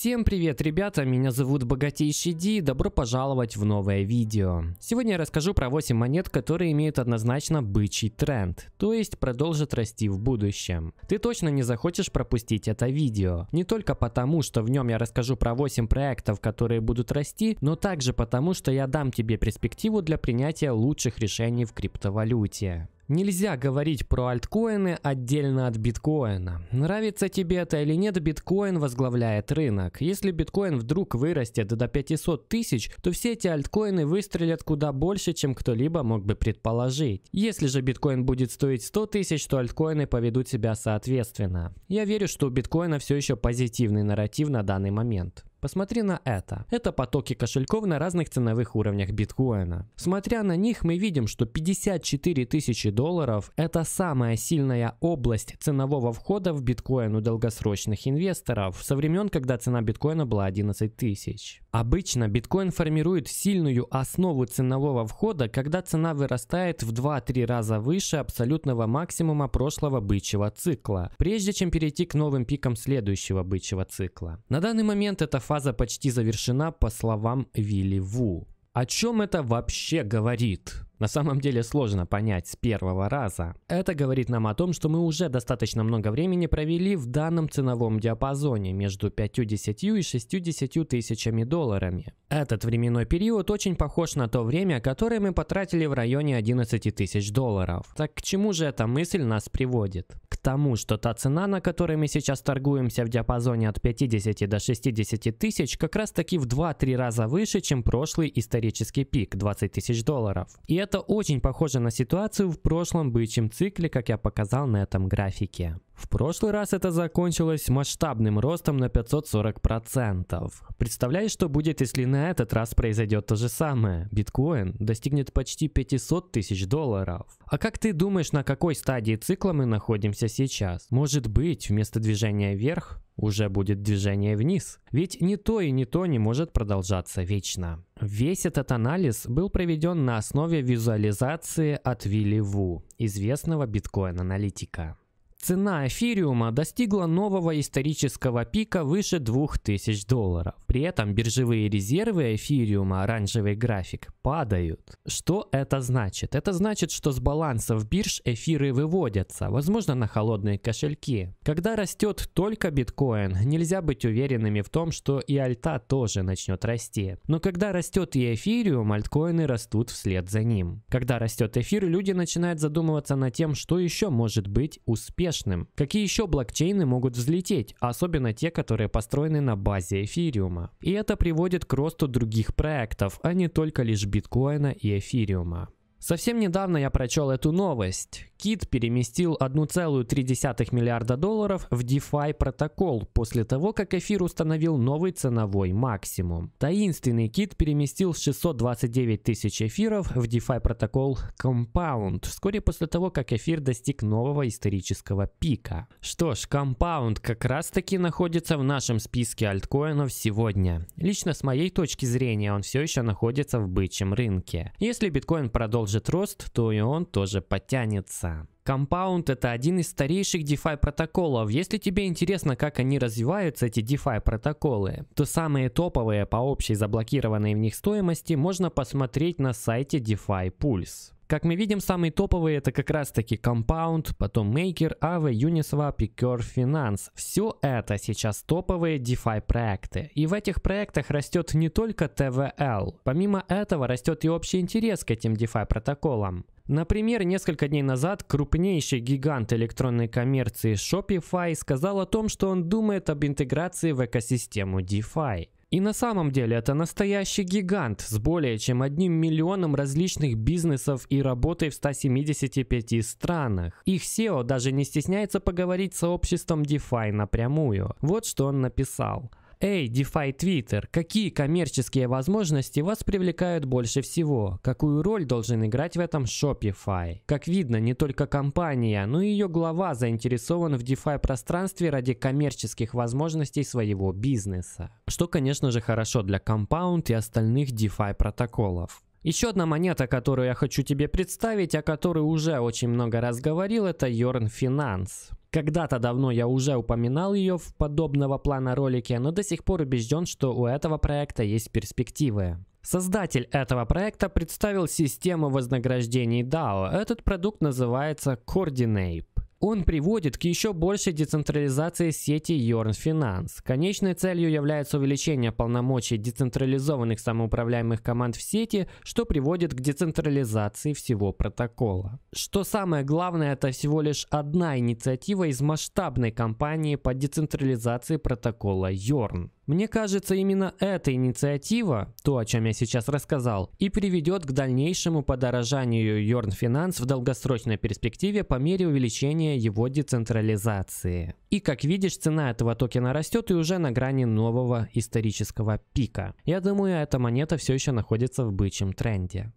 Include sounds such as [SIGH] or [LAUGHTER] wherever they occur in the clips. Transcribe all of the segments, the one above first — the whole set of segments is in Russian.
Всем привет, ребята, меня зовут Богатейший Ди, добро пожаловать в новое видео. Сегодня я расскажу про 8 монет, которые имеют однозначно бычий тренд, то есть продолжат расти в будущем. Ты точно не захочешь пропустить это видео, не только потому, что в нем я расскажу про 8 проектов, которые будут расти, но также потому, что я дам тебе перспективу для принятия лучших решений в криптовалюте. Нельзя говорить про альткоины отдельно от биткоина. Нравится тебе это или нет, биткоин возглавляет рынок. Если биткоин вдруг вырастет до 500 тысяч, то все эти альткоины выстрелят куда больше, чем кто-либо мог бы предположить. Если же биткоин будет стоить 100 тысяч, то альткоины поведут себя соответственно. Я верю, что у биткоина все еще позитивный нарратив на данный момент. Посмотри на это. Это потоки кошельков на разных ценовых уровнях биткоина. Смотря на них, мы видим, что 54 тысячи долларов – это самая сильная область ценового входа в биткоин у долгосрочных инвесторов со времен, когда цена биткоина была 11 тысяч. Обычно биткоин формирует сильную основу ценового входа, когда цена вырастает в 2-3 раза выше абсолютного максимума прошлого бычьего цикла, прежде чем перейти к новым пикам следующего бычьего цикла. На данный момент эта фаза почти завершена, по словам Вилли Ву. О чем это вообще говорит? на самом деле сложно понять с первого раза. Это говорит нам о том, что мы уже достаточно много времени провели в данном ценовом диапазоне между 50 и 60 тысячами долларами. Этот временной период очень похож на то время, которое мы потратили в районе 11 тысяч долларов. Так к чему же эта мысль нас приводит? тому, что та цена, на которой мы сейчас торгуемся в диапазоне от 50 до 60 тысяч, как раз таки в 2-3 раза выше, чем прошлый исторический пик 20 тысяч долларов. И это очень похоже на ситуацию в прошлом бычьем цикле, как я показал на этом графике. В прошлый раз это закончилось масштабным ростом на 540%. Представляешь, что будет, если на этот раз произойдет то же самое? Биткоин достигнет почти 500 тысяч долларов. А как ты думаешь, на какой стадии цикла мы находимся сейчас? Может быть, вместо движения вверх уже будет движение вниз. Ведь ни то и ни то не может продолжаться вечно. Весь этот анализ был проведен на основе визуализации от Вилли Ву, известного биткоин-аналитика. Цена эфириума достигла нового исторического пика выше 2000 долларов. При этом биржевые резервы эфириума, оранжевый график, падают. Что это значит? Это значит, что с балансов бирж эфиры выводятся, возможно на холодные кошельки. Когда растет только биткоин, нельзя быть уверенными в том, что и альта тоже начнет расти. Но когда растет и эфириум, альткоины растут вслед за ним. Когда растет эфир, люди начинают задумываться над тем, что еще может быть успешным успешным. Какие еще блокчейны могут взлететь, особенно те, которые построены на базе эфириума. И это приводит к росту других проектов, а не только лишь биткоина и эфириума. Совсем недавно я прочел эту новость. Кит переместил 1,3 миллиарда долларов в DeFi протокол после того, как эфир установил новый ценовой максимум. Таинственный Кит переместил 629 тысяч эфиров в DeFi протокол Compound вскоре после того, как эфир достиг нового исторического пика. Что ж, Compound как раз таки находится в нашем списке альткоинов сегодня. Лично с моей точки зрения он все еще находится в бычьем рынке. Если биткоин продолжит рост, то и он тоже подтянется. Compound это один из старейших DeFi протоколов. Если тебе интересно, как они развиваются, эти DeFi протоколы, то самые топовые по общей заблокированной в них стоимости можно посмотреть на сайте DeFi Pulse. Как мы видим, самые топовые это как раз таки Compound, потом Maker, Aave, Uniswap и Cure Finance. Все это сейчас топовые DeFi проекты. И в этих проектах растет не только TVL. Помимо этого растет и общий интерес к этим DeFi протоколам. Например, несколько дней назад крупнейший гигант электронной коммерции Shopify сказал о том, что он думает об интеграции в экосистему DeFi. И на самом деле это настоящий гигант с более чем одним миллионом различных бизнесов и работой в 175 странах. Их SEO даже не стесняется поговорить с сообществом DeFi напрямую. Вот что он написал. Эй, DeFi Twitter, какие коммерческие возможности вас привлекают больше всего? Какую роль должен играть в этом Shopify? Как видно, не только компания, но и ее глава заинтересован в DeFi пространстве ради коммерческих возможностей своего бизнеса. Что, конечно же, хорошо для Compound и остальных DeFi протоколов. Еще одна монета, которую я хочу тебе представить, о которой уже очень много раз говорил, это Yorn Finance. Когда-то давно я уже упоминал ее в подобного плана ролике, но до сих пор убежден, что у этого проекта есть перспективы. Создатель этого проекта представил систему вознаграждений DAO. Этот продукт называется Coordinate. Он приводит к еще большей децентрализации сети Finance. Конечной целью является увеличение полномочий децентрализованных самоуправляемых команд в сети, что приводит к децентрализации всего протокола. Что самое главное, это всего лишь одна инициатива из масштабной кампании по децентрализации протокола Йорн. Мне кажется, именно эта инициатива, то, о чем я сейчас рассказал, и приведет к дальнейшему подорожанию Йорнфинанс в долгосрочной перспективе по мере увеличения его децентрализации. И как видишь, цена этого токена растет и уже на грани нового исторического пика. Я думаю, эта монета все еще находится в бычьем тренде.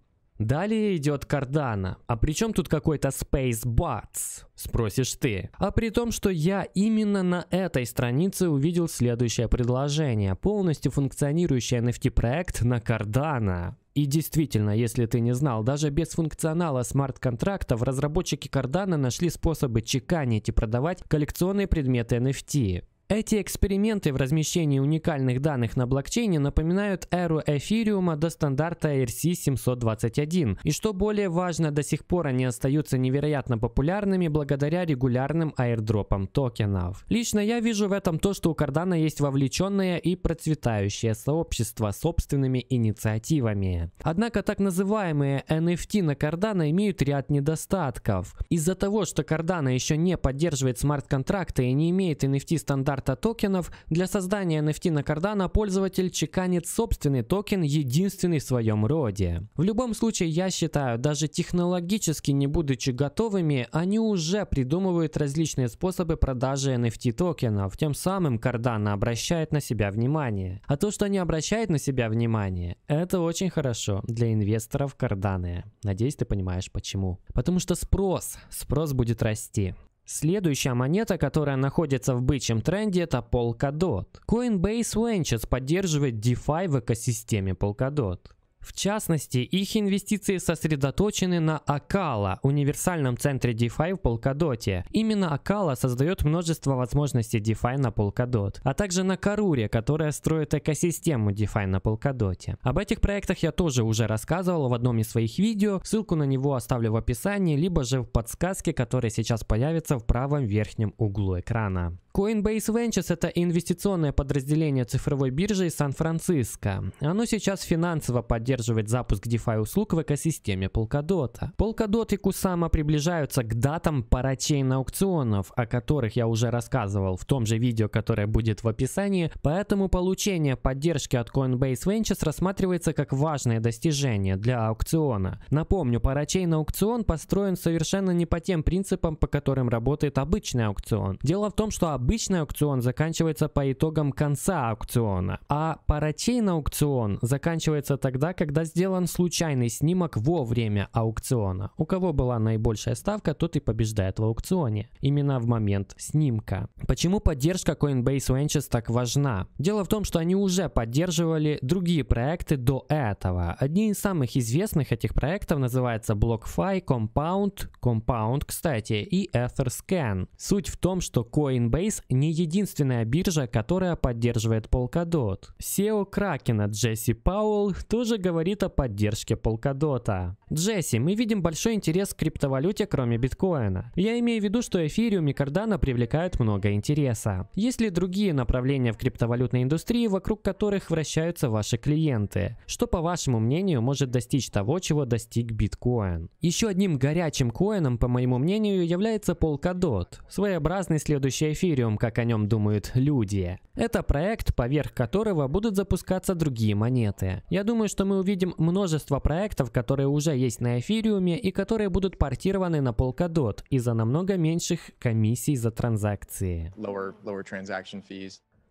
Далее идет Кардана. А при чем тут какой-то Space Bots? Спросишь ты. А при том, что я именно на этой странице увидел следующее предложение. Полностью функционирующий NFT проект на Кардана. И действительно, если ты не знал, даже без функционала смарт-контрактов разработчики Кардана нашли способы чеканить и продавать коллекционные предметы NFT. Эти эксперименты в размещении уникальных данных на блокчейне напоминают эру эфириума до стандарта ERC-721. И что более важно, до сих пор они остаются невероятно популярными благодаря регулярным аирдропам токенов. Лично я вижу в этом то, что у Кардана есть вовлеченное и процветающее сообщество собственными инициативами. Однако так называемые NFT на Кардана имеют ряд недостатков. Из-за того, что Кардана еще не поддерживает смарт-контракты и не имеет NFT стандарт миллиарда токенов, для создания NFT на Cardano пользователь чеканит собственный токен, единственный в своем роде. В любом случае, я считаю, даже технологически не будучи готовыми, они уже придумывают различные способы продажи NFT токенов, тем самым Cardano обращает на себя внимание. А то, что они обращают на себя внимание, это очень хорошо для инвесторов Cardano. Надеюсь, ты понимаешь почему. Потому что спрос, спрос будет расти. Следующая монета, которая находится в бычьем тренде, это Polkadot. Coinbase Ventures поддерживает DeFi в экосистеме Polkadot. В частности, их инвестиции сосредоточены на Акала, универсальном центре DeFi в Polkadot. Именно Акала создает множество возможностей DeFi на Polkadot, а также на Каруре, которая строит экосистему DeFi на Polkadot. Об этих проектах я тоже уже рассказывал в одном из своих видео, ссылку на него оставлю в описании, либо же в подсказке, которая сейчас появится в правом верхнем углу экрана. Coinbase Ventures – это инвестиционное подразделение цифровой биржи Сан-Франциско. Оно сейчас финансово поддерживает запуск DeFi услуг в экосистеме Polkadot. Polkadot и Kusama приближаются к датам парачейн аукционов, о которых я уже рассказывал в том же видео, которое будет в описании, поэтому получение поддержки от Coinbase Ventures рассматривается как важное достижение для аукциона. Напомню, парачейн аукцион построен совершенно не по тем принципам, по которым работает обычный аукцион. Дело в том, что обычный аукцион заканчивается по итогам конца аукциона, а парачейн аукцион заканчивается тогда, когда сделан случайный снимок во время аукциона. У кого была наибольшая ставка, тот и побеждает в аукционе. Именно в момент снимка. Почему поддержка Coinbase Ventures так важна? Дело в том, что они уже поддерживали другие проекты до этого. Одни из самых известных этих проектов называется BlockFi, Compound, Compound, кстати, и EtherScan. Суть в том, что Coinbase Space не единственная биржа, которая поддерживает Polkadot. SEO Кракена Джесси Пауэлл тоже говорит о поддержке Polkadot. Джесси, мы видим большой интерес к криптовалюте, кроме биткоина. Я имею в виду, что эфириум и кардана привлекают много интереса. Есть ли другие направления в криптовалютной индустрии, вокруг которых вращаются ваши клиенты? Что, по вашему мнению, может достичь того, чего достиг биткоин? Еще одним горячим коином, по моему мнению, является Polkadot, своеобразный следующий эфириум Империум, как о нем думают люди. Это проект, поверх которого будут запускаться другие монеты. Я думаю, что мы увидим множество проектов, которые уже есть на эфириуме и которые будут портированы на Polkadot из-за намного меньших комиссий за транзакции. Lower, lower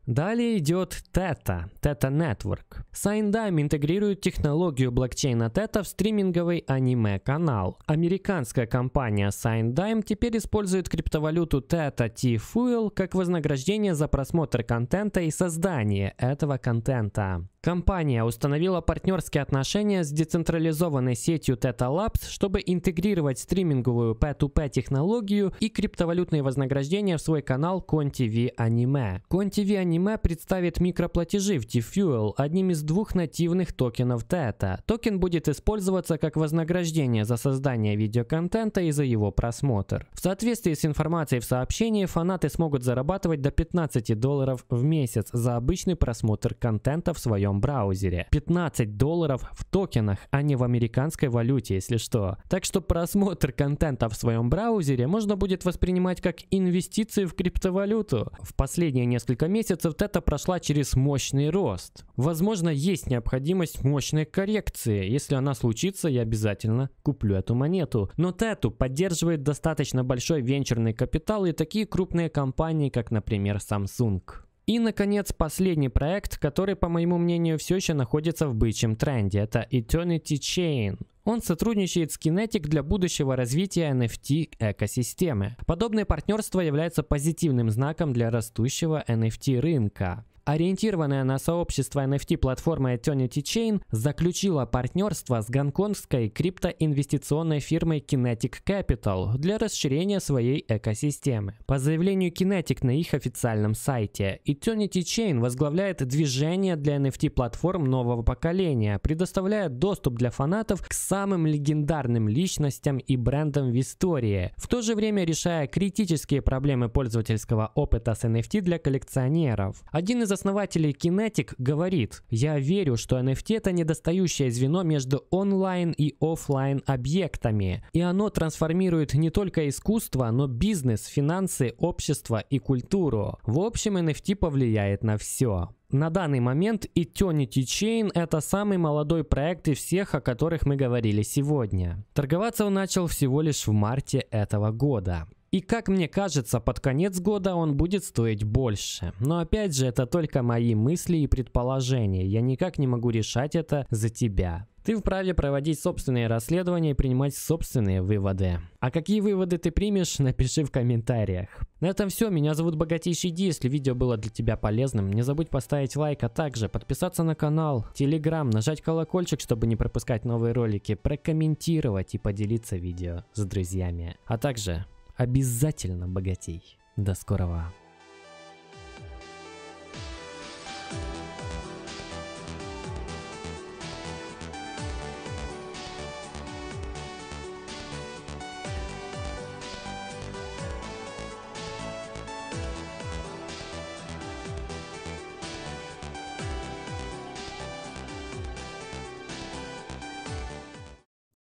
Далее идет Тета. Тета Network. Сайндайм интегрирует технологию блокчейна Тета в стриминговый аниме-канал. Американская компания Сайндайм теперь использует криптовалюту Тета T-Fuel как вознаграждение за просмотр контента и создание этого контента. Компания установила партнерские отношения с децентрализованной сетью Theta Labs, чтобы интегрировать стриминговую P2P технологию и криптовалютные вознаграждения в свой канал CoinTV Anime. CoinTV Anime представит микроплатежи в DeFuel, одним из двух нативных токенов Theta. Токен будет использоваться как вознаграждение за создание видеоконтента и за его просмотр. В соответствии с информацией в сообщении, фанаты смогут зарабатывать до 15 долларов в месяц за обычный просмотр контента в своем своем браузере. 15 долларов в токенах, а не в американской валюте, если что. Так что просмотр контента в своем браузере можно будет воспринимать как инвестиции в криптовалюту. В последние несколько месяцев тета прошла через мощный рост. Возможно, есть необходимость мощной коррекции. Если она случится, я обязательно куплю эту монету. Но тету поддерживает достаточно большой венчурный капитал и такие крупные компании, как, например, Samsung. И, наконец, последний проект, который, по моему мнению, все еще находится в бычьем тренде, это Eternity Chain. Он сотрудничает с Kinetic для будущего развития NFT экосистемы. Подобное партнерство является позитивным знаком для растущего NFT рынка. Ориентированная на сообщество NFT-платформа Eternity Chain заключила партнерство с гонконгской криптоинвестиционной фирмой Kinetic Capital для расширения своей экосистемы. По заявлению Kinetic на их официальном сайте, Eternity Chain возглавляет движение для NFT-платформ нового поколения, предоставляя доступ для фанатов к самым легендарным личностям и брендам в истории, в то же время решая критические проблемы пользовательского опыта с NFT для коллекционеров. Один из из основателей Kinetic говорит, я верю, что NFT это недостающее звено между онлайн и офлайн объектами, и оно трансформирует не только искусство, но бизнес, финансы, общество и культуру. В общем, NFT повлияет на все. На данный момент Eternity Chain – это самый молодой проект из всех, о которых мы говорили сегодня. Торговаться он начал всего лишь в марте этого года. И как мне кажется, под конец года он будет стоить больше. Но опять же, это только мои мысли и предположения. Я никак не могу решать это за тебя. Ты вправе проводить собственные расследования и принимать собственные выводы. А какие выводы ты примешь, [LAUGHS] напиши в комментариях. На этом все, меня зовут Богатейший Ди, если видео было для тебя полезным, не забудь поставить лайк, а также подписаться на канал, телеграм, нажать колокольчик, чтобы не пропускать новые ролики, прокомментировать и поделиться видео с друзьями. А также обязательно богатей. До скорого!